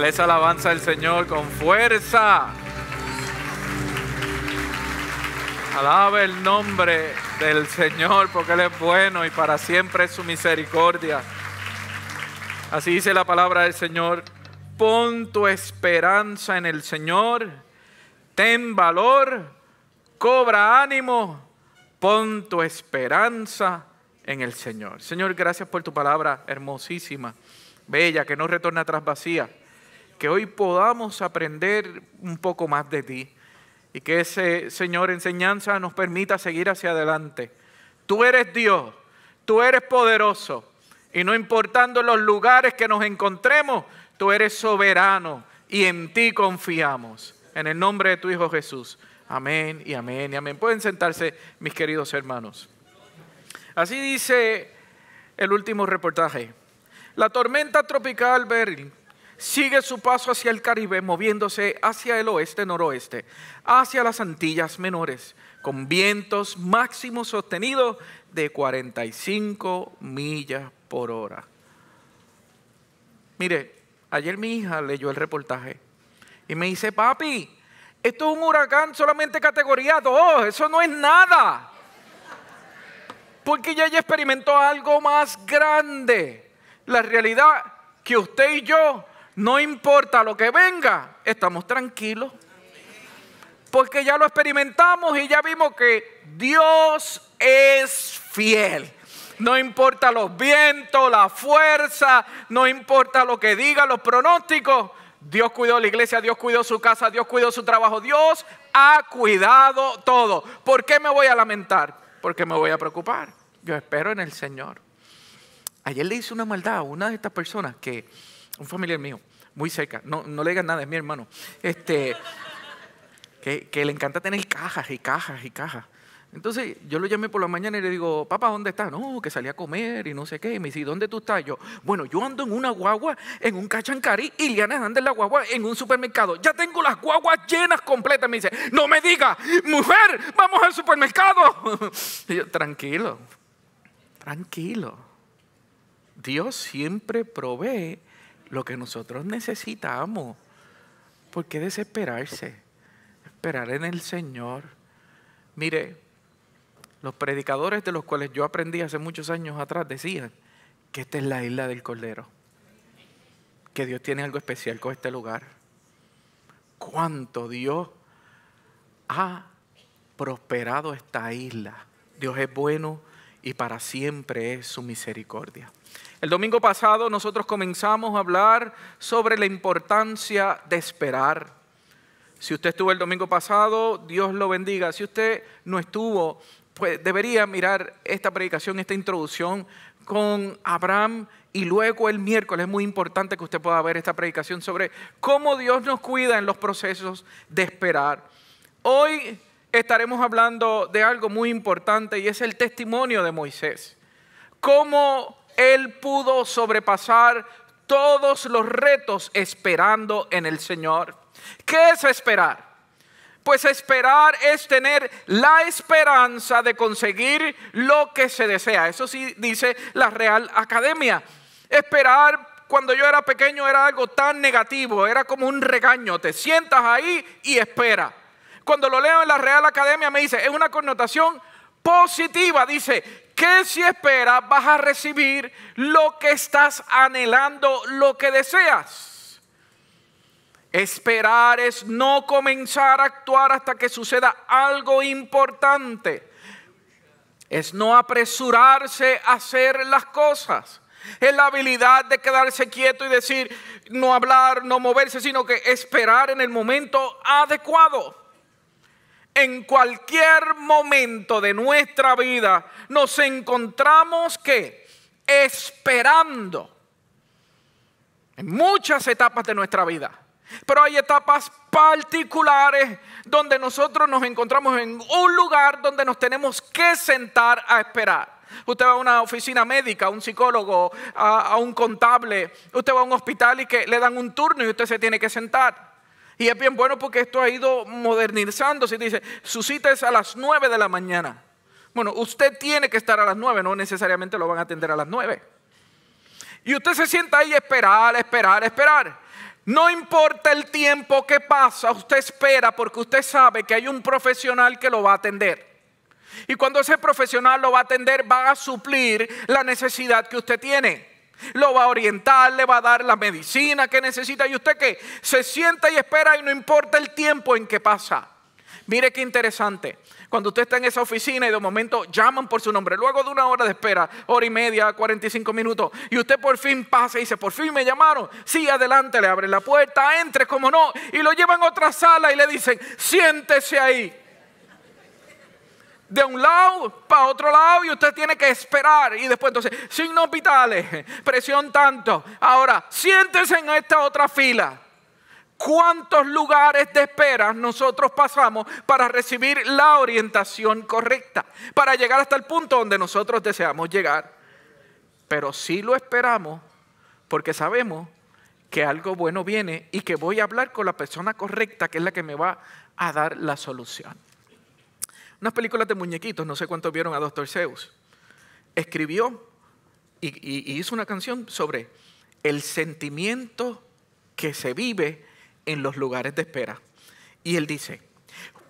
Les alabanza al Señor con fuerza. Alaba el nombre del Señor porque Él es bueno y para siempre es su misericordia. Así dice la palabra del Señor. Pon tu esperanza en el Señor. Ten valor. Cobra ánimo. Pon tu esperanza en el Señor. Señor, gracias por tu palabra hermosísima, bella, que no retorna atrás vacía que hoy podamos aprender un poco más de ti y que ese, Señor, enseñanza nos permita seguir hacia adelante. Tú eres Dios, tú eres poderoso y no importando los lugares que nos encontremos, tú eres soberano y en ti confiamos. En el nombre de tu Hijo Jesús. Amén y amén y amén. Pueden sentarse, mis queridos hermanos. Así dice el último reportaje. La tormenta tropical Berlin sigue su paso hacia el Caribe, moviéndose hacia el oeste-noroeste, hacia las Antillas Menores, con vientos máximos sostenidos de 45 millas por hora. Mire, ayer mi hija leyó el reportaje y me dice, papi, esto es un huracán solamente categoría 2, eso no es nada. Porque ya ella experimentó algo más grande. La realidad que usted y yo no importa lo que venga, estamos tranquilos. Porque ya lo experimentamos y ya vimos que Dios es fiel. No importa los vientos, la fuerza, no importa lo que diga los pronósticos. Dios cuidó la iglesia, Dios cuidó su casa, Dios cuidó su trabajo. Dios ha cuidado todo. ¿Por qué me voy a lamentar? Porque me voy a preocupar. Yo espero en el Señor. Ayer le hice una maldad a una de estas personas que, un familiar mío, muy cerca. No, no le digan nada, es mi hermano. Este, que, le encanta tener cajas y cajas y cajas. Entonces yo lo llamé por la mañana y le digo, papá, ¿dónde estás? No, que salí a comer y no sé qué. Y me dice, ¿dónde tú estás? Yo, bueno, yo ando en una guagua, en un cachancarí, y Liana anda en la guagua en un supermercado. Ya tengo las guaguas llenas completas. Me dice, no me diga mujer, vamos al supermercado. Y yo, tranquilo, tranquilo. Dios siempre provee lo que nosotros necesitamos. ¿Por qué desesperarse? Esperar en el Señor. Mire, los predicadores de los cuales yo aprendí hace muchos años atrás decían que esta es la isla del Cordero, que Dios tiene algo especial con este lugar. ¿Cuánto Dios ha prosperado esta isla? Dios es bueno y para siempre es su misericordia. El domingo pasado nosotros comenzamos a hablar sobre la importancia de esperar. Si usted estuvo el domingo pasado, Dios lo bendiga. Si usted no estuvo, pues debería mirar esta predicación, esta introducción con Abraham y luego el miércoles es muy importante que usted pueda ver esta predicación sobre cómo Dios nos cuida en los procesos de esperar. Hoy estaremos hablando de algo muy importante y es el testimonio de Moisés. Cómo él pudo sobrepasar todos los retos esperando en el Señor. ¿Qué es esperar? Pues esperar es tener la esperanza de conseguir lo que se desea. Eso sí dice la Real Academia. Esperar cuando yo era pequeño era algo tan negativo, era como un regaño. Te sientas ahí y espera. Cuando lo leo en la Real Academia me dice, es una connotación positiva. Dice, que si esperas vas a recibir lo que estás anhelando, lo que deseas. Esperar es no comenzar a actuar hasta que suceda algo importante. Es no apresurarse a hacer las cosas. Es la habilidad de quedarse quieto y decir, no hablar, no moverse, sino que esperar en el momento adecuado. En cualquier momento de nuestra vida nos encontramos que esperando en muchas etapas de nuestra vida. Pero hay etapas particulares donde nosotros nos encontramos en un lugar donde nos tenemos que sentar a esperar. Usted va a una oficina médica, a un psicólogo, a, un contable, usted va a un hospital y que le dan un turno y usted se tiene que sentar. Y es bien bueno porque esto ha ido modernizándose. Dice, su cita es a las 9 de la mañana. Bueno, usted tiene que estar a las 9, no necesariamente lo van a atender a las 9. Y usted se sienta ahí a esperar, esperar, esperar. No importa el tiempo que pasa, usted espera porque usted sabe que hay un profesional que lo va a atender. Y cuando ese profesional lo va a atender, va a suplir la necesidad que usted tiene lo va a orientar, le va a dar la medicina que necesita. ¿Y usted que Se sienta y espera y no importa el tiempo en que pasa. Mire qué interesante. Cuando usted está en esa oficina y de momento llaman por su nombre, luego de una hora de espera, hora y media, 45 minutos, y usted por fin pasa y dice, por fin me llamaron. Sí, adelante, le abren la puerta, entre, como no, y lo llevan a otra sala y le dicen, siéntese ahí de un lado para otro lado y usted tiene que esperar. Y después entonces, sin hospitales presión tanto. Ahora, siéntese en esta otra fila. ¿Cuántos lugares de espera nosotros pasamos para recibir la orientación correcta? Para llegar hasta el punto donde nosotros deseamos llegar. Pero si sí lo esperamos porque sabemos que algo bueno viene y que voy a hablar con la persona correcta que es la que me va a dar la solución unas películas de muñequitos, no sé cuántos vieron a Dr. Seuss. Escribió y, hizo una canción sobre el sentimiento que se vive en los lugares de espera. Y él dice,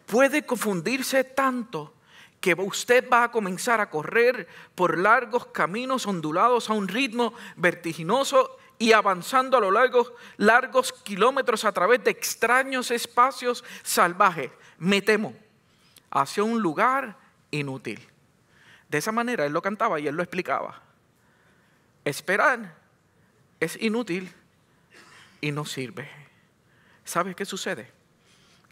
puede confundirse tanto que usted va a comenzar a correr por largos caminos ondulados a un ritmo vertiginoso y avanzando a lo largo largos kilómetros a través de extraños espacios salvajes. Me temo hacia un lugar inútil. De esa manera él lo cantaba y él lo explicaba. Esperar es inútil y no sirve. ¿Sabes qué sucede?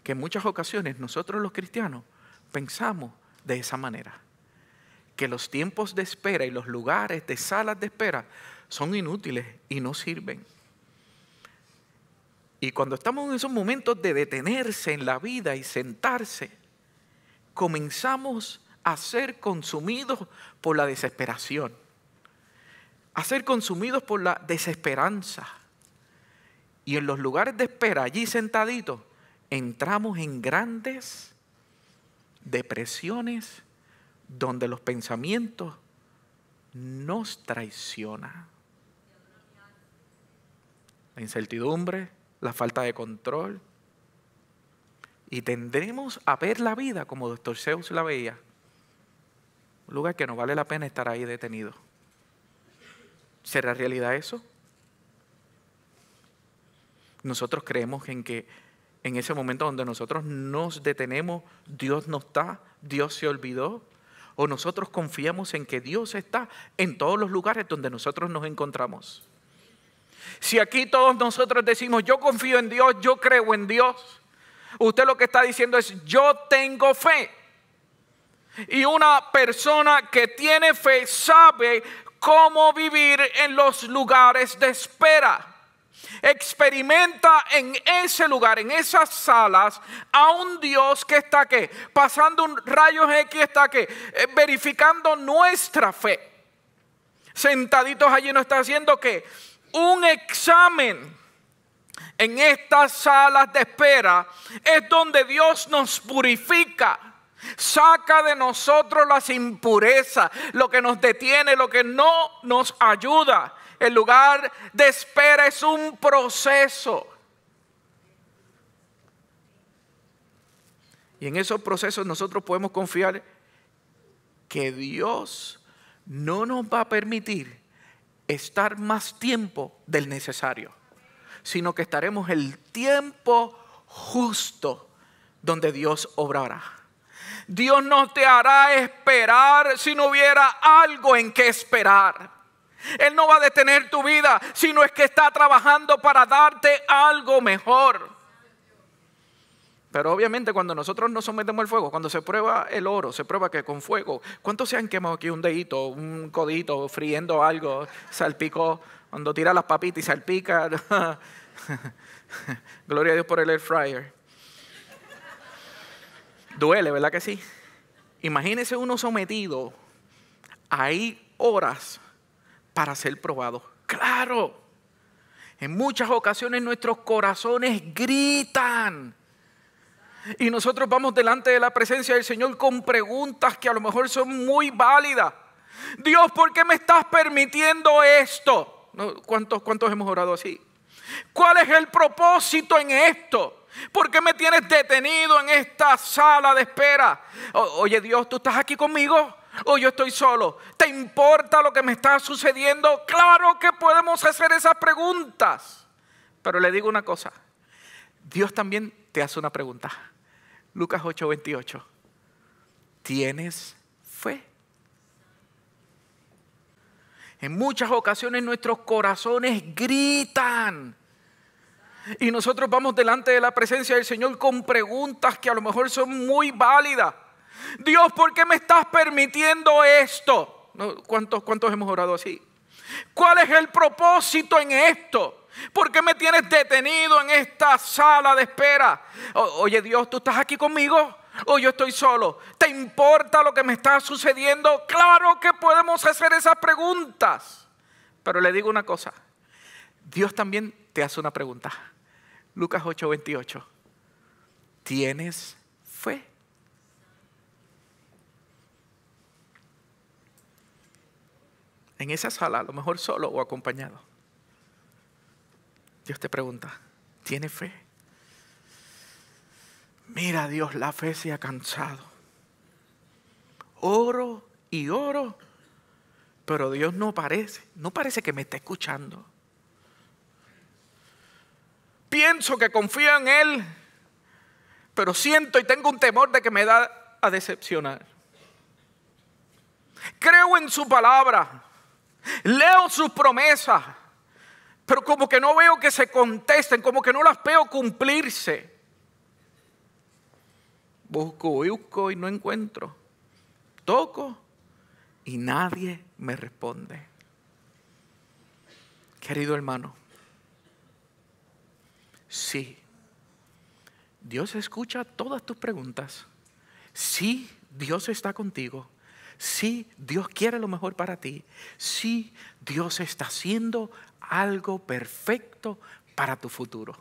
Que en muchas ocasiones nosotros los cristianos pensamos de esa manera. Que los tiempos de espera y los lugares de salas de espera son inútiles y no sirven. Y cuando estamos en esos momentos de detenerse en la vida y sentarse comenzamos a ser consumidos por la desesperación, a ser consumidos por la desesperanza. Y en los lugares de espera, allí sentaditos, entramos en grandes depresiones donde los pensamientos nos traicionan. La incertidumbre, la falta de control, y tendremos a ver la vida como Doctor Zeus la veía. Un lugar que no vale la pena estar ahí detenido. ¿Será realidad eso? Nosotros creemos en que en ese momento donde nosotros nos detenemos, Dios no está, Dios se olvidó. O nosotros confiamos en que Dios está en todos los lugares donde nosotros nos encontramos. Si aquí todos nosotros decimos, yo confío en Dios, yo creo en Dios, Usted lo que está diciendo es, yo tengo fe. Y una persona que tiene fe sabe cómo vivir en los lugares de espera. Experimenta en ese lugar, en esas salas, a un Dios que está que pasando un rayo X, está que eh, verificando nuestra fe. Sentaditos allí ¿no está haciendo que un examen en estas salas de espera es donde Dios nos purifica. Saca de nosotros las impurezas, lo que nos detiene, lo que no nos ayuda. El lugar de espera es un proceso. Y en esos procesos nosotros podemos confiar que Dios no nos va a permitir estar más tiempo del necesario sino que estaremos el tiempo justo donde Dios obrará. Dios no te hará esperar si no hubiera algo en que esperar. Él no va a detener tu vida, sino es que está trabajando para darte algo mejor. Pero obviamente cuando nosotros nos sometemos al fuego, cuando se prueba el oro, se prueba que con fuego, ¿cuántos se han quemado aquí un dedito, un codito, friendo algo, salpicó, cuando tira las papitas y salpica? Gloria a Dios por el air fryer. Duele, ¿verdad que sí? Imagínese uno sometido hay horas para ser probado. Claro, en muchas ocasiones nuestros corazones gritan. Y nosotros vamos delante de la presencia del Señor con preguntas que a lo mejor son muy válidas. Dios, ¿por qué me estás permitiendo esto? ¿Cuántos, cuántos hemos orado así? ¿Cuál es el propósito en esto? ¿Por qué me tienes detenido en esta sala de espera? oye Dios, ¿tú estás aquí conmigo? ¿O yo estoy solo? ¿Te importa lo que me está sucediendo? Claro que podemos hacer esas preguntas. Pero le digo una cosa. Dios también te hace una pregunta. Lucas 8:28. ¿Tienes fe? En muchas ocasiones nuestros corazones gritan y nosotros vamos delante de la presencia del Señor con preguntas que a lo mejor son muy válidas. Dios, ¿por qué me estás permitiendo esto? ¿Cuántos, cuántos hemos orado así? ¿Cuál es el propósito en esto? ¿Por qué me tienes detenido en esta sala de espera? oye Dios, ¿tú estás aquí conmigo? ¿O yo estoy solo? ¿Te importa lo que me está sucediendo? Claro que podemos hacer esas preguntas. Pero le digo una cosa, Dios también te hace una pregunta. Lucas 8:28. ¿Tienes fe? En esa sala, a lo mejor solo o acompañado. Dios te pregunta, ¿tienes fe? Mira Dios, la fe se ha cansado. Oro y oro, pero Dios no parece, no parece que me está escuchando pienso que confío en Él, pero siento y tengo un temor de que me da a decepcionar. Creo en su palabra, leo sus promesas, pero como que no veo que se contesten, como que no las veo cumplirse. Busco busco y no encuentro. Toco y nadie me responde. Querido hermano, Sí. Dios escucha todas tus preguntas. Sí, Dios está contigo. Sí, Dios quiere lo mejor para ti. Sí, Dios está haciendo algo perfecto para tu futuro.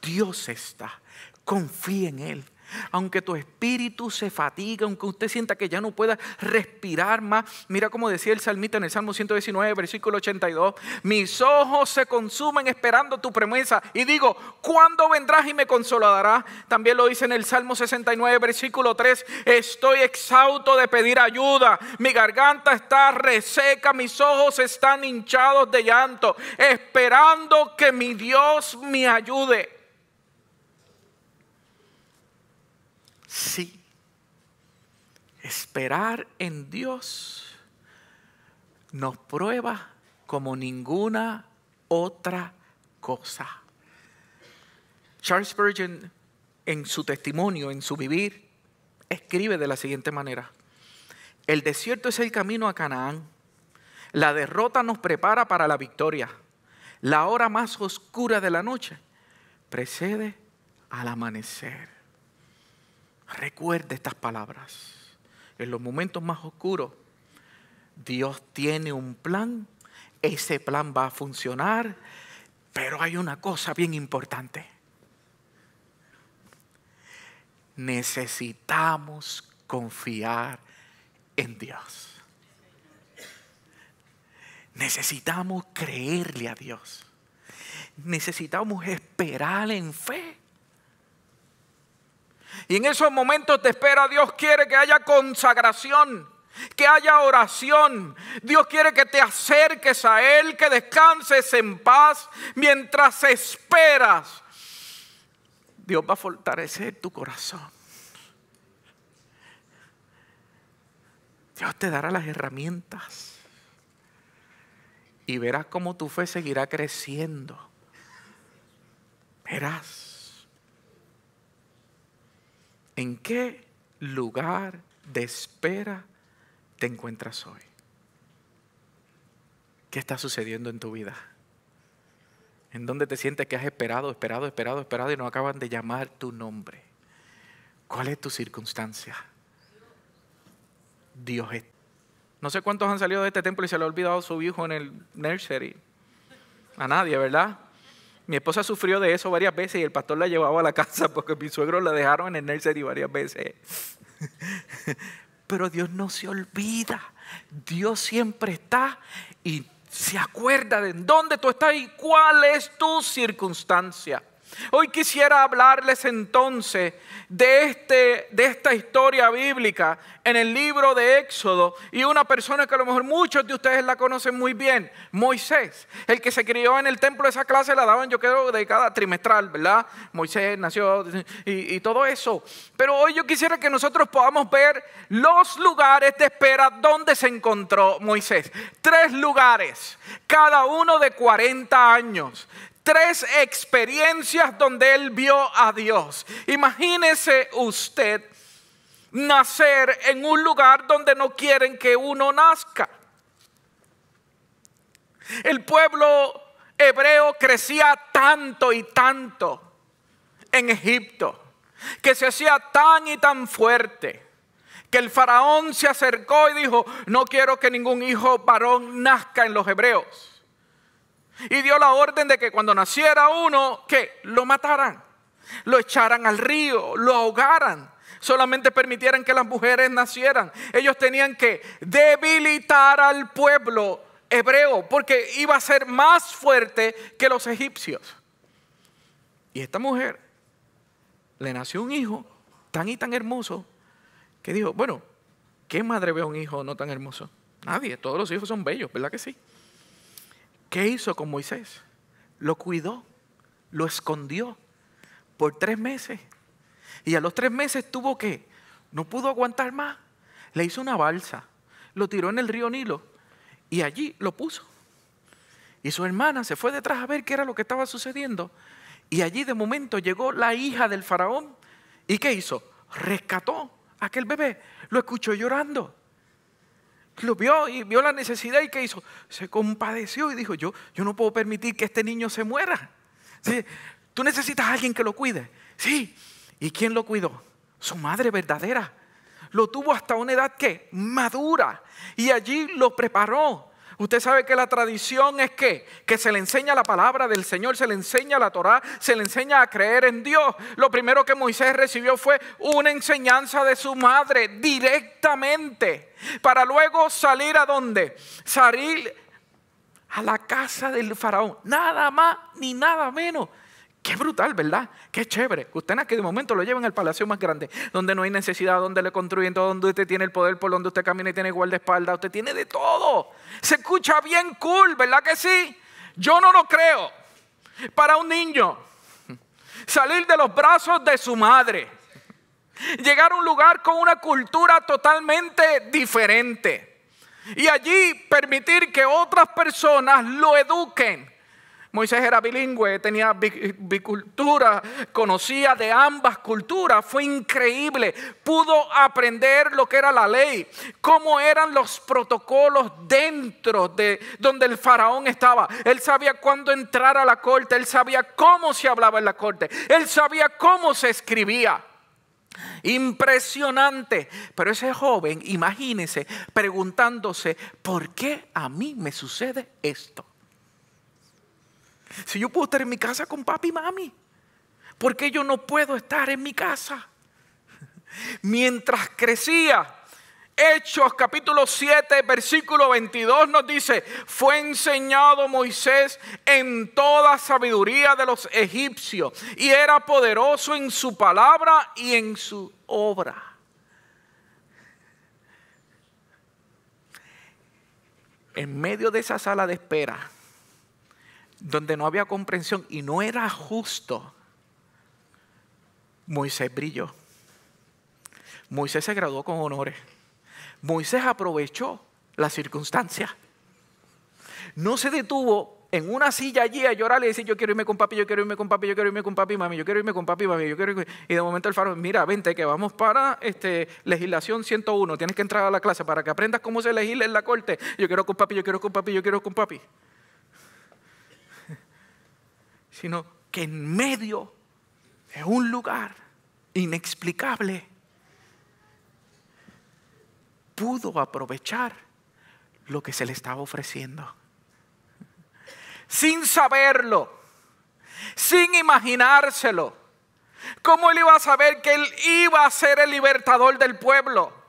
Dios está. Confía en Él aunque tu espíritu se fatiga, aunque usted sienta que ya no pueda respirar más. Mira como decía el salmista en el Salmo 119, versículo 82, mis ojos se consumen esperando tu premisa y digo, ¿cuándo vendrás y me consolarás? También lo dice en el Salmo 69, versículo 3, estoy exhausto de pedir ayuda, mi garganta está reseca, mis ojos están hinchados de llanto, esperando que mi Dios me ayude. Sí. Esperar en Dios nos prueba como ninguna otra cosa. Charles Spurgeon en su testimonio, en su vivir, escribe de la siguiente manera. El desierto es el camino a Canaán. La derrota nos prepara para la victoria. La hora más oscura de la noche precede al amanecer. Recuerde estas palabras. En los momentos más oscuros, Dios tiene un plan, ese plan va a funcionar, pero hay una cosa bien importante. Necesitamos confiar en Dios. Necesitamos creerle a Dios. Necesitamos esperar en fe y en esos momentos te espera Dios quiere que haya consagración, que haya oración. Dios quiere que te acerques a Él, que descanses en paz mientras esperas. Dios va a fortalecer tu corazón. Dios te dará las herramientas y verás cómo tu fe seguirá creciendo. Verás. ¿En qué lugar de espera te encuentras hoy? ¿Qué está sucediendo en tu vida? ¿En dónde te sientes que has esperado, esperado, esperado, esperado y no acaban de llamar tu nombre? ¿Cuál es tu circunstancia? Dios es. No sé cuántos han salido de este templo y se le ha olvidado su hijo en el nursery. A nadie, ¿verdad? Mi esposa sufrió de eso varias veces y el pastor la llevaba a la casa porque mis suegros la dejaron en el nursery varias veces. Pero Dios no se olvida. Dios siempre está y se acuerda de dónde tú estás y cuál es tu circunstancia. Hoy quisiera hablarles entonces de, este, de esta historia bíblica en el libro de Éxodo y una persona que a lo mejor muchos de ustedes la conocen muy bien, Moisés, el que se crió en el templo, esa clase la daban yo creo de cada trimestral, ¿verdad? Moisés nació y, y todo eso. Pero hoy yo quisiera que nosotros podamos ver los lugares de espera donde se encontró Moisés. Tres lugares, cada uno de 40 años tres experiencias donde él vio a Dios. Imagínese usted nacer en un lugar donde no quieren que uno nazca. El pueblo hebreo crecía tanto y tanto en Egipto, que se hacía tan y tan fuerte, que el faraón se acercó y dijo, no quiero que ningún hijo varón nazca en los hebreos. Y dio la orden de que cuando naciera uno, que lo mataran, lo echaran al río, lo ahogaran, solamente permitieran que las mujeres nacieran. Ellos tenían que debilitar al pueblo hebreo porque iba a ser más fuerte que los egipcios. Y esta mujer le nació un hijo tan y tan hermoso que dijo, bueno, ¿qué madre ve a un hijo no tan hermoso? Nadie, todos los hijos son bellos, ¿verdad que sí? ¿Qué hizo con Moisés? Lo cuidó, lo escondió por tres meses. Y a los tres meses tuvo que, no pudo aguantar más, le hizo una balsa, lo tiró en el río Nilo y allí lo puso. Y su hermana se fue detrás a ver qué era lo que estaba sucediendo. Y allí de momento llegó la hija del faraón. ¿Y qué hizo? Rescató a aquel bebé. Lo escuchó llorando lo vio y vio la necesidad y ¿qué hizo? Se compadeció y dijo, yo, yo no puedo permitir que este niño se muera. ¿Sí? Tú necesitas a alguien que lo cuide. Sí. ¿Y quién lo cuidó? Su madre verdadera. Lo tuvo hasta una edad que madura y allí lo preparó Usted sabe que la tradición es que, se le enseña la palabra del Señor, se le enseña la Torá, se le enseña a creer en Dios. Lo primero que Moisés recibió fue una enseñanza de su madre directamente, para luego salir a dónde? Salir a la casa del faraón, nada más ni nada menos. Es brutal, ¿verdad? Qué chévere. Usted en de momento lo lleven al palacio más grande, donde no hay necesidad, donde le construyen todo, donde usted tiene el poder, por donde usted camina y tiene guardaespaldas, usted tiene de todo. Se escucha bien cool, ¿verdad que sí? Yo no lo creo. Para un niño, salir de los brazos de su madre, llegar a un lugar con una cultura totalmente diferente y allí permitir que otras personas lo eduquen Moisés era bilingüe, tenía bicultura, conocía de ambas culturas, fue increíble. Pudo aprender lo que era la ley, cómo eran los protocolos dentro de donde el faraón estaba. Él sabía cuándo entrar a la corte, él sabía cómo se hablaba en la corte, él sabía cómo se escribía. Impresionante. Pero ese joven, imagínese, preguntándose, ¿por qué a mí me sucede esto? Si yo puedo estar en mi casa con papi y mami, ¿por qué yo no puedo estar en mi casa? Mientras crecía, Hechos capítulo 7, versículo 22 nos dice, fue enseñado Moisés en toda sabiduría de los egipcios y era poderoso en su palabra y en su obra. En medio de esa sala de espera, donde no había comprensión y no era justo, Moisés brilló. Moisés se graduó con honores. Moisés aprovechó la circunstancia. No se detuvo en una silla allí a llorar y decir, yo quiero irme con papi, yo quiero irme con papi, yo quiero irme con papi, mami, yo quiero irme con papi, mami, yo quiero irme. Y de momento el faro, mira, vente que vamos para este, legislación 101, tienes que entrar a la clase para que aprendas cómo se legisla en la corte. Yo quiero con papi, yo quiero con papi, yo quiero con papi sino que en medio de un lugar inexplicable pudo aprovechar lo que se le estaba ofreciendo. Sin saberlo, sin imaginárselo. ¿Cómo él iba a saber que él iba a ser el libertador del pueblo?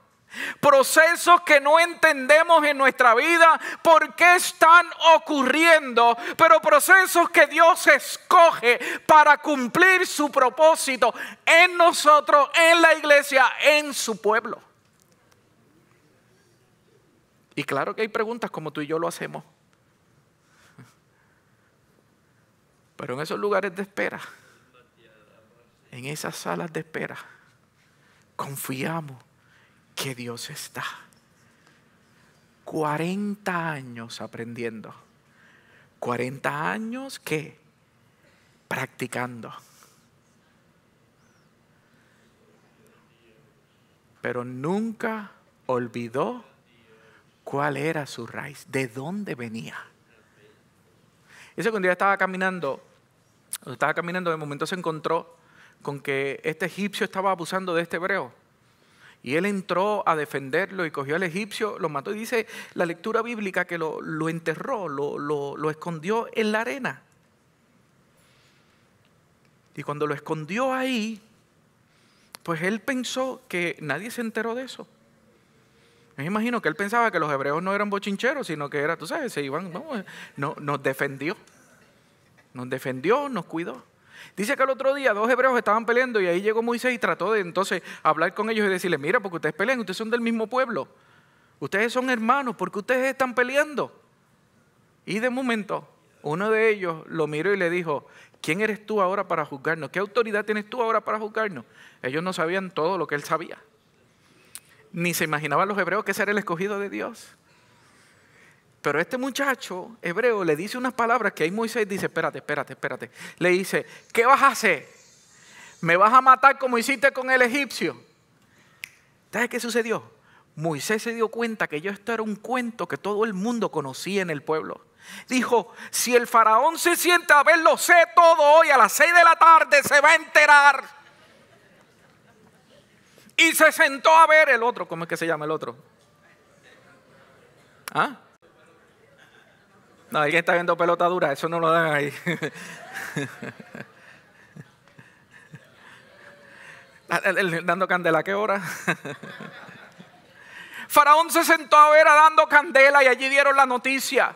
Procesos que no entendemos en nuestra vida por qué están ocurriendo, pero procesos que Dios escoge para cumplir su propósito en nosotros, en la iglesia, en su pueblo. Y claro que hay preguntas como tú y yo lo hacemos. Pero en esos lugares de espera, en esas salas de espera, confiamos que Dios está. 40 años aprendiendo. 40 años que practicando. Pero nunca olvidó cuál era su raíz, de dónde venía. ese cuando día estaba caminando, estaba caminando, de momento se encontró con que este egipcio estaba abusando de este hebreo. Y él entró a defenderlo y cogió al egipcio, lo mató. Y dice la lectura bíblica que lo, enterró, lo, escondió en la arena. Y cuando lo escondió ahí, pues él pensó que nadie se enteró de eso. Me imagino que él pensaba que los hebreos no eran bochincheros, sino que era, tú sabes, se iban, no, nos defendió. Nos defendió, nos cuidó. Dice que el otro día dos hebreos estaban peleando y ahí llegó Moisés y trató de entonces hablar con ellos y decirles, mira, porque ustedes pelean, ustedes son del mismo pueblo, ustedes son hermanos, porque ustedes están peleando. Y de momento uno de ellos lo miró y le dijo, ¿quién eres tú ahora para juzgarnos? ¿Qué autoridad tienes tú ahora para juzgarnos? Ellos no sabían todo lo que él sabía. Ni se imaginaban los hebreos que ese era el escogido de Dios. Pero este muchacho hebreo le dice unas palabras que ahí Moisés dice, espérate, espérate, espérate. Le dice, ¿qué vas a hacer? ¿Me vas a matar como hiciste con el egipcio? ¿Sabes qué sucedió? Moisés se dio cuenta que yo esto era un cuento que todo el mundo conocía en el pueblo. Dijo, si el faraón se siente a verlo, sé todo hoy a las seis de la tarde, se va a enterar. Y se sentó a ver el otro, ¿cómo es que se llama el otro? ¿Ah? No, alguien está viendo pelota dura, eso no lo dan ahí. dando ah, candela, ¿qué hora? Faraón se sentó a ver a dando candela y allí dieron la noticia.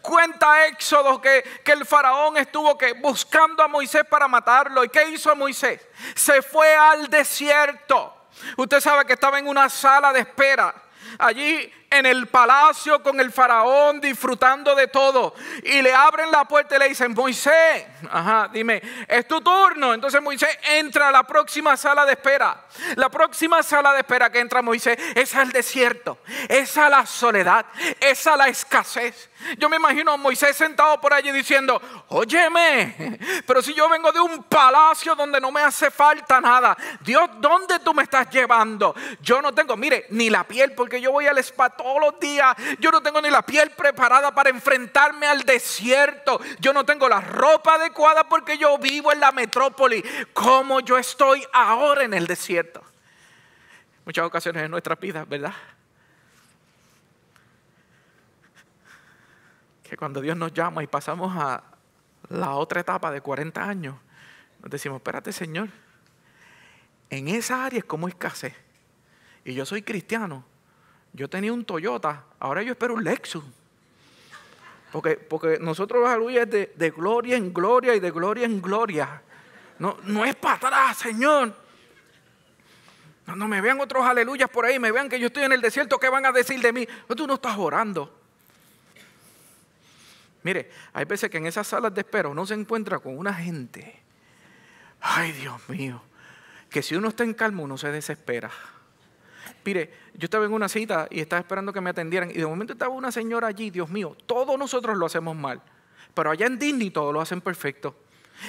Cuenta Éxodo que, que, el faraón estuvo que, buscando a Moisés para matarlo. ¿Y qué hizo Moisés? Se fue al desierto. Usted sabe que estaba en una sala de espera. Allí en el palacio con el faraón disfrutando de todo. Y le abren la puerta y le dicen, Moisés, ajá, dime, es tu turno. Entonces Moisés entra a la próxima sala de espera. La próxima sala de espera que entra Moisés es al desierto, es a la soledad, es a la escasez. Yo me imagino a Moisés sentado por allí diciendo, óyeme, pero si yo vengo de un palacio donde no me hace falta nada, Dios, ¿dónde tú me estás llevando? Yo no tengo, mire, ni la piel porque yo voy al spa todos los días. Yo no tengo ni la piel preparada para enfrentarme al desierto. Yo no tengo la ropa adecuada porque yo vivo en la metrópoli. Como yo estoy ahora en el desierto. Muchas ocasiones en nuestras vidas, ¿verdad? Que cuando Dios nos llama y pasamos a la otra etapa de 40 años, nos decimos, espérate Señor, en esa área es como escasez. Y yo soy cristiano, yo tenía un Toyota, ahora yo espero un Lexus. Porque, porque nosotros, aleluya, es de, gloria en gloria y de gloria en gloria. No, no es para atrás, Señor. Cuando me vean otros aleluyas por ahí, me vean que yo estoy en el desierto, ¿qué van a decir de mí? No, tú no estás orando. Mire, hay veces que en esas salas de espera uno se encuentra con una gente. Ay, Dios mío. Que si uno está en calma, uno se desespera. Mire, yo estaba en una cita y estaba esperando que me atendieran y de momento estaba una señora allí, Dios mío, todos nosotros lo hacemos mal, pero allá en Disney todos lo hacen perfecto.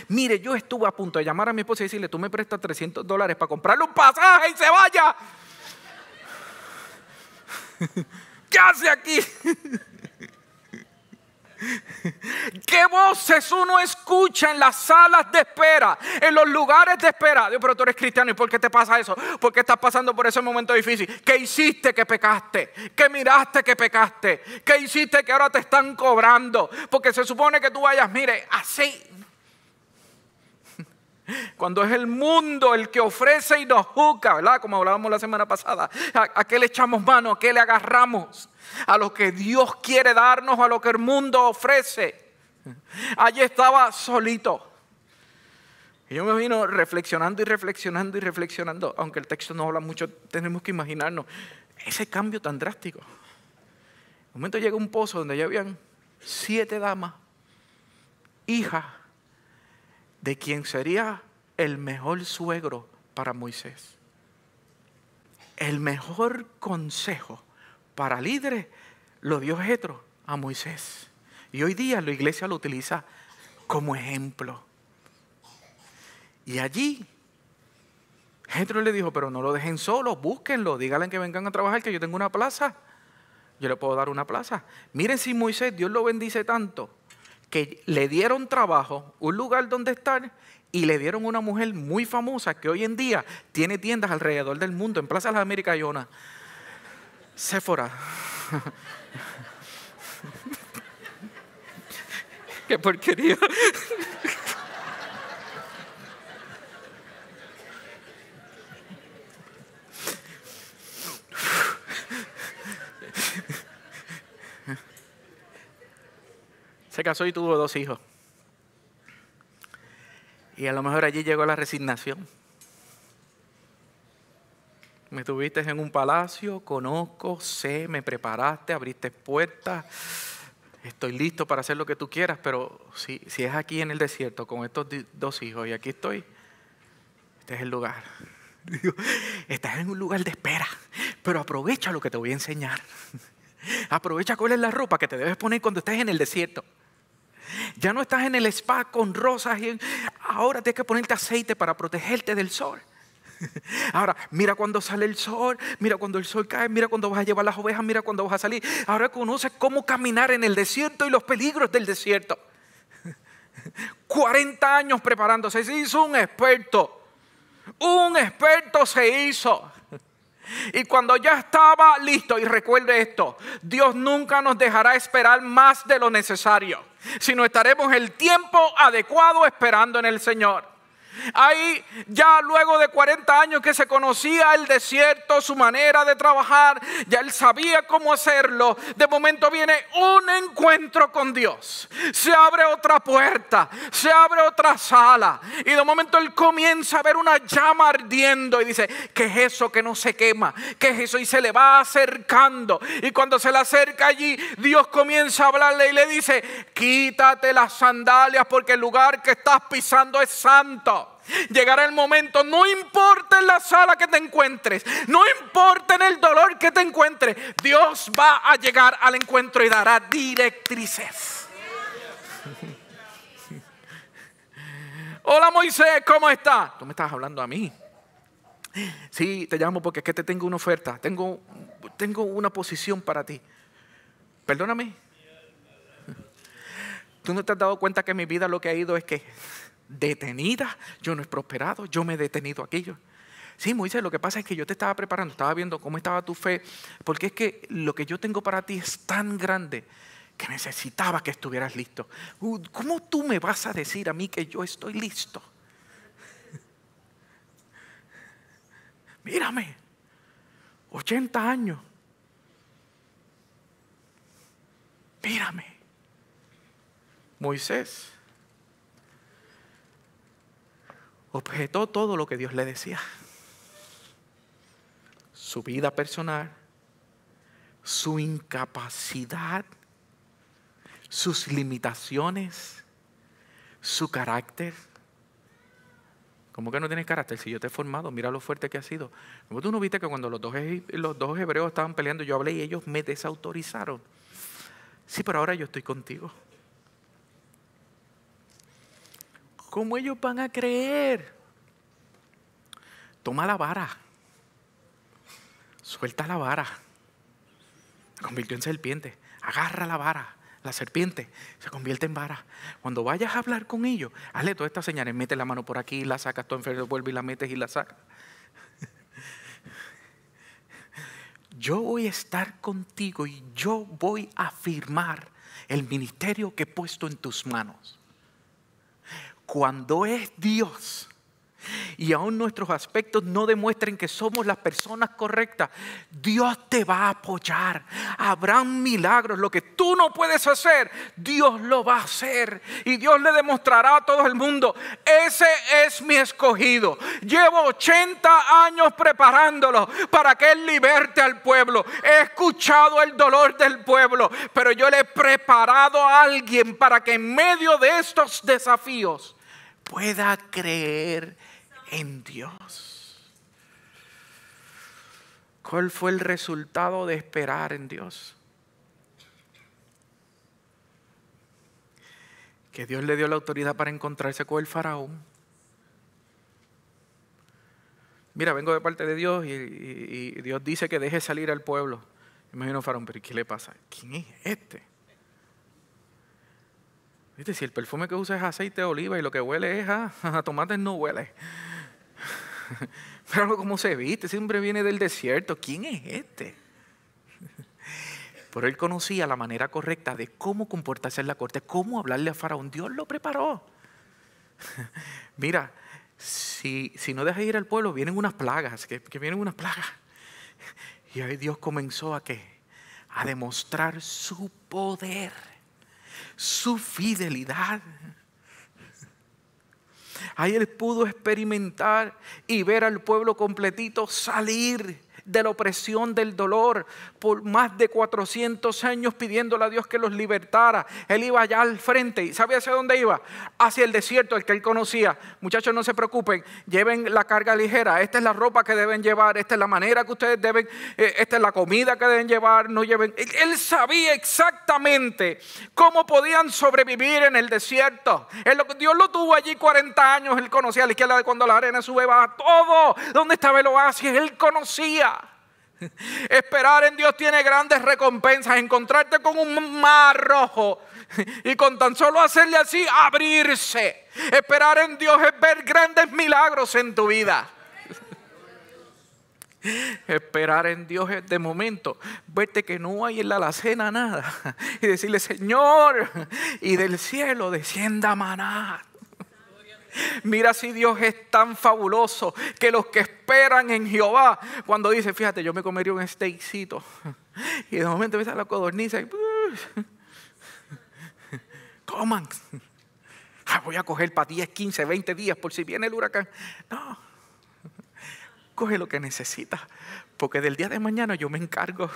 Mire, yo estuve a punto de llamar a mi esposa y decirle, tú me prestas 300 dólares para comprarle un pasaje y se vaya. ¿Qué hace aquí? ¿Qué voces uno escucha en las salas de espera, en los lugares de espera? Dios, pero tú eres cristiano, ¿y por qué te pasa eso? ¿Por qué estás pasando por ese momento difícil? ¿Qué hiciste que pecaste? ¿Qué miraste que pecaste? ¿Qué hiciste que ahora te están cobrando? Porque se supone que tú vayas, mire, así. Cuando es el mundo el que ofrece y nos juzga, ¿verdad? Como hablábamos la semana pasada, ¿a, a qué le echamos mano? ¿A qué le agarramos? a lo que Dios quiere darnos, a lo que el mundo ofrece. Allí estaba solito. Y yo me vino reflexionando y reflexionando y reflexionando, aunque el texto no habla mucho, tenemos que imaginarnos ese cambio tan drástico. un momento llega un pozo donde ya habían siete damas, hijas de quien sería el mejor suegro para Moisés. El mejor consejo para líderes lo dio Jetro a Moisés. Y hoy día la iglesia lo utiliza como ejemplo. Y allí Jetro le dijo, pero no lo dejen solo, búsquenlo, díganle que vengan a trabajar, que yo tengo una plaza. Yo le puedo dar una plaza. Miren si Moisés, Dios lo bendice tanto, que le dieron trabajo, un lugar donde estar, y le dieron una mujer muy famosa que hoy en día tiene tiendas alrededor del mundo, en Plaza de las Américas y Sephora. Qué porquería. Se casó y tuvo dos hijos. Y a lo mejor allí llegó la resignación. Estuviste en un palacio, conozco, sé, me preparaste, abriste puertas, estoy listo para hacer lo que tú quieras, pero si, si es aquí en el desierto con estos dos hijos y aquí estoy, este es el lugar. estás en un lugar de espera, pero aprovecha lo que te voy a enseñar. Aprovecha cuál es la ropa que te debes poner cuando estés en el desierto. Ya no estás en el spa con rosas y ahora tienes que ponerte aceite para protegerte del sol. Ahora, mira cuando sale el sol, mira cuando el sol cae, mira cuando vas a llevar las ovejas, mira cuando vas a salir. Ahora conoces cómo caminar en el desierto y los peligros del desierto. 40 años preparándose, se hizo un experto. Un experto se hizo. Y cuando ya estaba listo, y recuerde esto, Dios nunca nos dejará esperar más de lo necesario, sino estaremos el tiempo adecuado esperando en el Señor. Ahí ya luego de 40 años que se conocía el desierto, su manera de trabajar, ya él sabía cómo hacerlo. De momento viene un encuentro con Dios. Se abre otra puerta, se abre otra sala. Y de momento él comienza a ver una llama ardiendo y dice, ¿qué es eso que no se quema? ¿Qué es eso? Y se le va acercando. Y cuando se le acerca allí, Dios comienza a hablarle y le dice, quítate las sandalias porque el lugar que estás pisando es santo. Llegará el momento, no importa en la sala que te encuentres, no importa en el dolor que te encuentres, Dios va a llegar al encuentro y dará directrices. Hola Moisés, ¿cómo estás? Tú me estabas hablando a mí. Sí, te llamo porque es que te tengo una oferta, tengo, tengo una posición para ti. Perdóname. ¿Tú no te has dado cuenta que en mi vida lo que ha ido es que detenida, yo no he prosperado, yo me he detenido aquello. Sí, Moisés, lo que pasa es que yo te estaba preparando, estaba viendo cómo estaba tu fe, porque es que lo que yo tengo para ti es tan grande que necesitaba que estuvieras listo. ¿Cómo tú me vas a decir a mí que yo estoy listo? Mírame, 80 años. Mírame. Moisés objetó todo lo que Dios le decía. Su vida personal, su incapacidad, sus limitaciones, su carácter. ¿Cómo que no tienes carácter? Si yo te he formado, mira lo fuerte que ha sido. tú no viste que cuando los dos, los dos hebreos estaban peleando, yo hablé y ellos me desautorizaron? Sí, pero ahora yo estoy contigo. ¿Cómo ellos van a creer? Toma la vara. Suelta la vara. Se convirtió en serpiente. Agarra la vara. La serpiente se convierte en vara. Cuando vayas a hablar con ellos, hazle todas estas señales. Mete la mano por aquí, la sacas, tú enfermo, vuelve y la metes y la sacas. yo voy a estar contigo y yo voy a firmar el ministerio que he puesto en tus manos cuando es Dios y aún nuestros aspectos no demuestren que somos las personas correctas, Dios te va a apoyar. Habrá milagros. Lo que tú no puedes hacer, Dios lo va a hacer. Y Dios le demostrará a todo el mundo, ese es mi escogido. Llevo 80 años preparándolo para que Él liberte al pueblo. He escuchado el dolor del pueblo, pero yo le he preparado a alguien para que en medio de estos desafíos, pueda creer en Dios. ¿Cuál fue el resultado de esperar en Dios? Que Dios le dio la autoridad para encontrarse con el faraón. Mira, vengo de parte de Dios y, Dios dice que deje salir al pueblo. Imagino faraón, pero ¿qué le pasa? ¿Quién es este? si el perfume que usa es aceite de oliva y lo que huele es a, tomate tomates, no huele. Pero como se viste, siempre viene del desierto. ¿Quién es este? Pero él conocía la manera correcta de cómo comportarse en la corte, cómo hablarle a Faraón. Dios lo preparó. Mira, si, si no dejas ir al pueblo, vienen unas plagas, que, que vienen unas plagas. Y ahí Dios comenzó a qué? A demostrar su poder su fidelidad. Ahí él pudo experimentar y ver al pueblo completito salir de la opresión, del dolor, por más de 400 años pidiéndole a Dios que los libertara. Él iba allá al frente y sabía hacia dónde iba? Hacia el desierto, el que él conocía. Muchachos, no se preocupen, lleven la carga ligera. Esta es la ropa que deben llevar, esta es la manera que ustedes deben, eh, esta es la comida que deben llevar, no lleven. Él sabía exactamente cómo podían sobrevivir en el desierto. Dios lo tuvo allí 40 años, él conocía a la izquierda de cuando la arena sube baja, todo, donde estaba el oasis, él conocía. Esperar en Dios tiene grandes recompensas. Encontrarte con un mar rojo y con tan solo hacerle así, abrirse. Esperar en Dios es ver grandes milagros en tu vida. Esperar en Dios es de momento verte que no hay en la alacena nada y decirle, Señor, y del cielo descienda maná. Mira si Dios es tan fabuloso que los que esperan en Jehová, cuando dice, fíjate, yo me comería un steakcito. Y de momento empieza la codorniza coman. Ah, voy a coger para 10, 15, 20 días por si viene el huracán. No. Coge lo que necesitas, porque del día de mañana yo me encargo.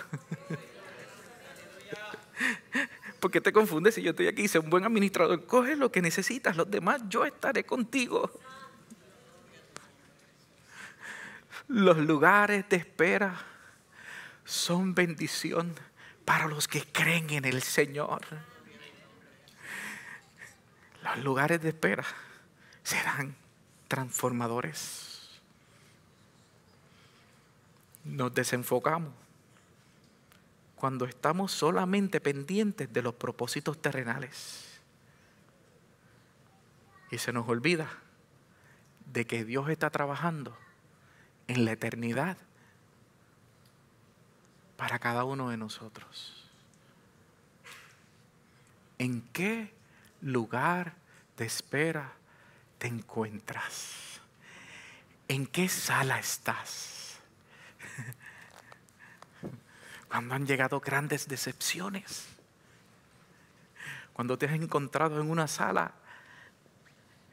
¿Por qué te confundes si yo estoy aquí? Dice un buen administrador, coge lo que necesitas, los demás yo estaré contigo. Los lugares de espera son bendición para los que creen en el Señor. Los lugares de espera serán transformadores. Nos desenfocamos cuando estamos solamente pendientes de los propósitos terrenales. Y se nos olvida de que Dios está trabajando en la eternidad para cada uno de nosotros. ¿En qué lugar de espera te encuentras? ¿En qué sala estás? cuando han llegado grandes decepciones, cuando te has encontrado en una sala,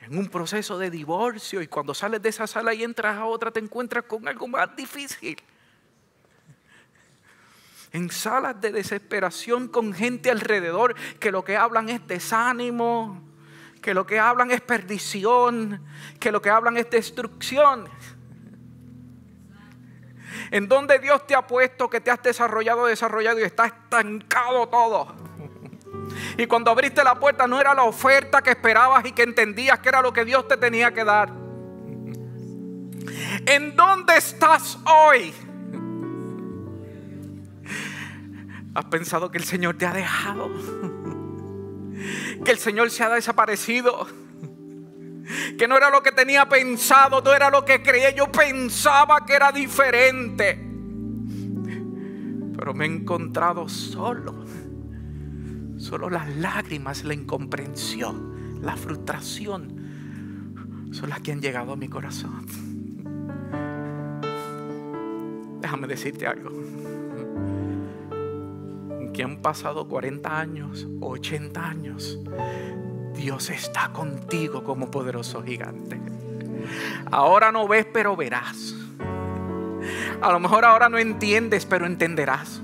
en un proceso de divorcio y cuando sales de esa sala y entras a otra te encuentras con algo más difícil. En salas de desesperación con gente alrededor que lo que hablan es desánimo, que lo que hablan es perdición, que lo que hablan es destrucción en dónde Dios te ha puesto, que te has desarrollado, desarrollado y está estancado todo. Y cuando abriste la puerta no era la oferta que esperabas y que entendías que era lo que Dios te tenía que dar. ¿En dónde estás hoy? ¿Has pensado que el Señor te ha dejado? ¿Que el Señor se ha desaparecido? que no era lo que tenía pensado, no era lo que creía, yo pensaba que era diferente. Pero me he encontrado solo, solo las lágrimas, la incomprensión, la frustración, son las que han llegado a mi corazón. Déjame decirte algo. Que han pasado 40 años, 80 años, Dios está contigo como poderoso gigante. Ahora no ves, pero verás. A lo mejor ahora no entiendes, pero entenderás.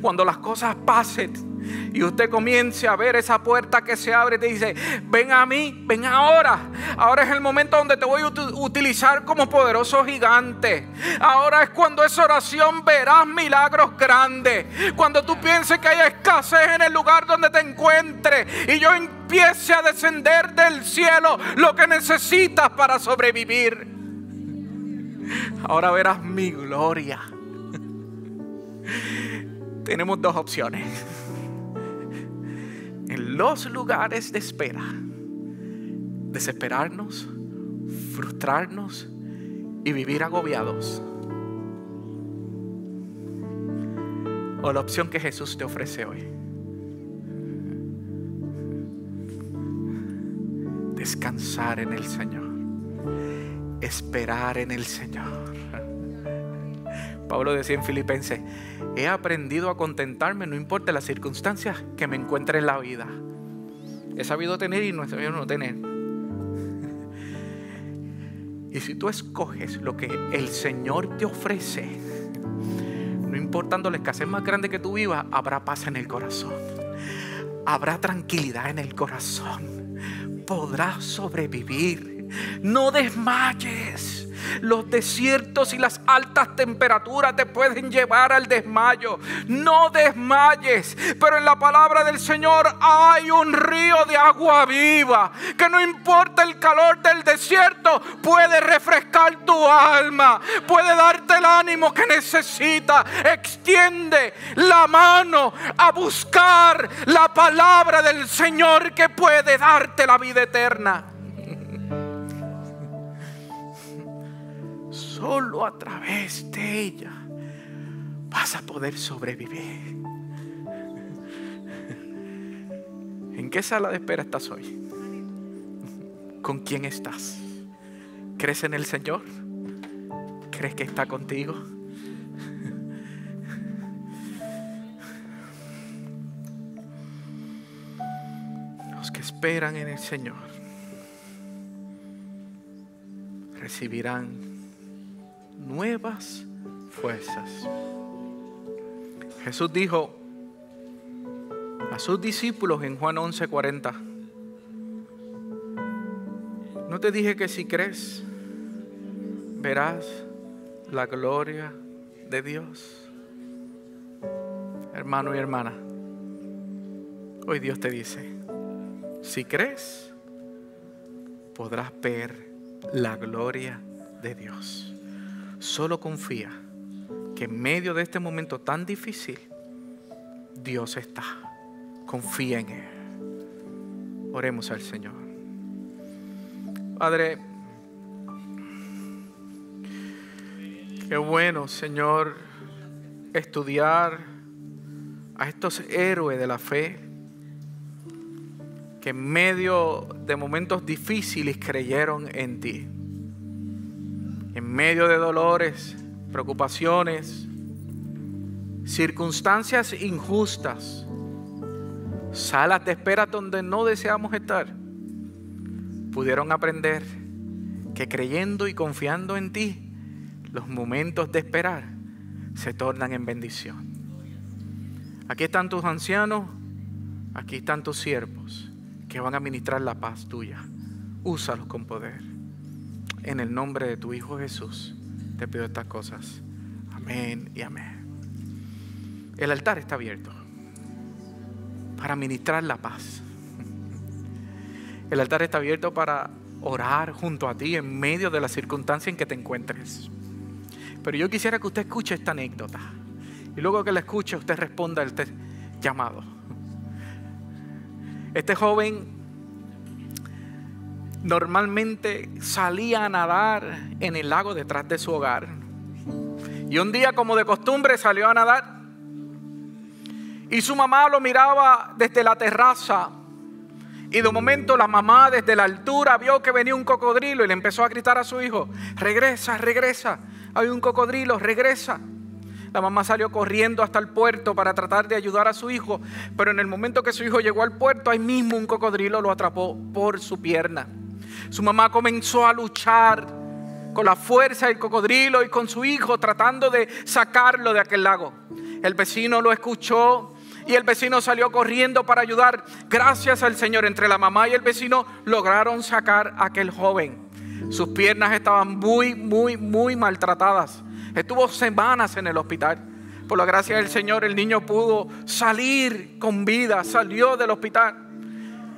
Cuando las cosas pasen y usted comience a ver esa puerta que se abre, te dice, ven a mí, ven ahora. Ahora es el momento donde te voy a utilizar como poderoso gigante. Ahora es cuando esa oración verás milagros grandes. Cuando tú pienses que hay escasez en el lugar donde te encuentres y yo empiece a descender del cielo lo que necesitas para sobrevivir. Ahora verás mi gloria. Tenemos dos opciones. En los lugares de espera, desesperarnos, frustrarnos y vivir agobiados. O la opción que Jesús te ofrece hoy. descansar en el Señor, esperar en el Señor. Pablo decía en Filipenses, he aprendido a contentarme no importa las circunstancias que me encuentre en la vida. He sabido tener y no he sabido no tener. Y si tú escoges lo que el Señor te ofrece, no importando la escasez más grande que tú vivas, habrá paz en el corazón habrá tranquilidad en el corazón. Podrás sobrevivir. No desmayes. Los desiertos y las altas temperaturas te pueden llevar al desmayo. No desmayes, pero en la palabra del Señor hay un río de agua viva que no importa el calor del desierto, puede refrescar tu alma, puede darte el ánimo que necesitas. Extiende la mano a buscar la palabra del Señor que puede darte la vida eterna. solo a través de ella vas a poder sobrevivir. ¿En qué sala de espera estás hoy? ¿Con quién estás? ¿Crees en el Señor? ¿Crees que está contigo? Los que esperan en el Señor recibirán nuevas fuerzas. Jesús dijo a sus discípulos en Juan 11:40, no te dije que si crees, verás la gloria de Dios. Hermano y hermana, hoy Dios te dice, si crees, podrás ver la gloria de Dios. Solo confía que en medio de este momento tan difícil, Dios está. Confía en Él. Oremos al Señor. Padre, qué bueno, Señor, estudiar a estos héroes de la fe que en medio de momentos difíciles creyeron en ti medio de dolores, preocupaciones, circunstancias injustas, salas de espera donde no deseamos estar, pudieron aprender que creyendo y confiando en ti, los momentos de esperar se tornan en bendición. Aquí están tus ancianos, aquí están tus siervos que van a ministrar la paz tuya. Úsalos con poder. En el nombre de tu Hijo Jesús te pido estas cosas. Amén y amén. El altar está abierto para ministrar la paz. El altar está abierto para orar junto a ti en medio de la circunstancia en que te encuentres. Pero yo quisiera que usted escuche esta anécdota. Y luego que la escuche, usted responda el este llamado. Este joven normalmente salía a nadar en el lago detrás de su hogar. Y un día, como de costumbre, salió a nadar. Y su mamá lo miraba desde la terraza. Y de un momento la mamá desde la altura vio que venía un cocodrilo y le empezó a gritar a su hijo, regresa, regresa, hay un cocodrilo, regresa. La mamá salió corriendo hasta el puerto para tratar de ayudar a su hijo, pero en el momento que su hijo llegó al puerto, ahí mismo un cocodrilo lo atrapó por su pierna. Su mamá comenzó a luchar con la fuerza del cocodrilo y con su hijo tratando de sacarlo de aquel lago. El vecino lo escuchó y el vecino salió corriendo para ayudar. Gracias al Señor, entre la mamá y el vecino lograron sacar a aquel joven. Sus piernas estaban muy, muy, muy maltratadas. Estuvo semanas en el hospital. Por la gracia del Señor, el niño pudo salir con vida, salió del hospital.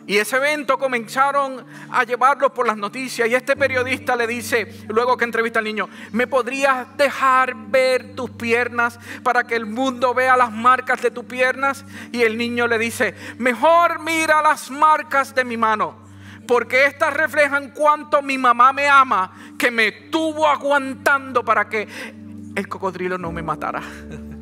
Y ese evento comenzaron a llevarlo por las noticias. Y este periodista le dice, luego que entrevista al niño, ¿me podrías dejar ver tus piernas para que el mundo vea las marcas de tus piernas? Y el niño le dice, mejor mira las marcas de mi mano porque estas reflejan cuánto mi mamá me ama, que me estuvo aguantando para que el cocodrilo no me matara.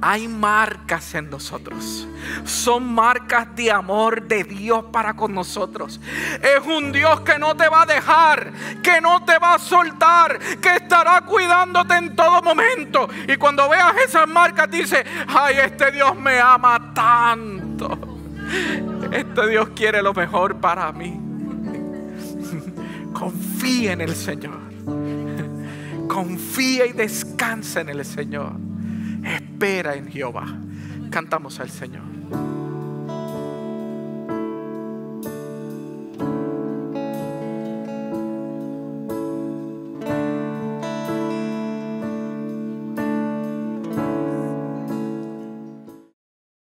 hay marcas en nosotros. Son marcas de amor de Dios para con nosotros. Es un Dios que no te va a dejar, que no te va a soltar, que estará cuidándote en todo momento. Y cuando veas esas marcas, dice: ay, este Dios me ama tanto. Este Dios quiere lo mejor para mí. Confía en el Señor. Confía y descansa en el Señor. Espera en Jehová. Cantamos al Señor.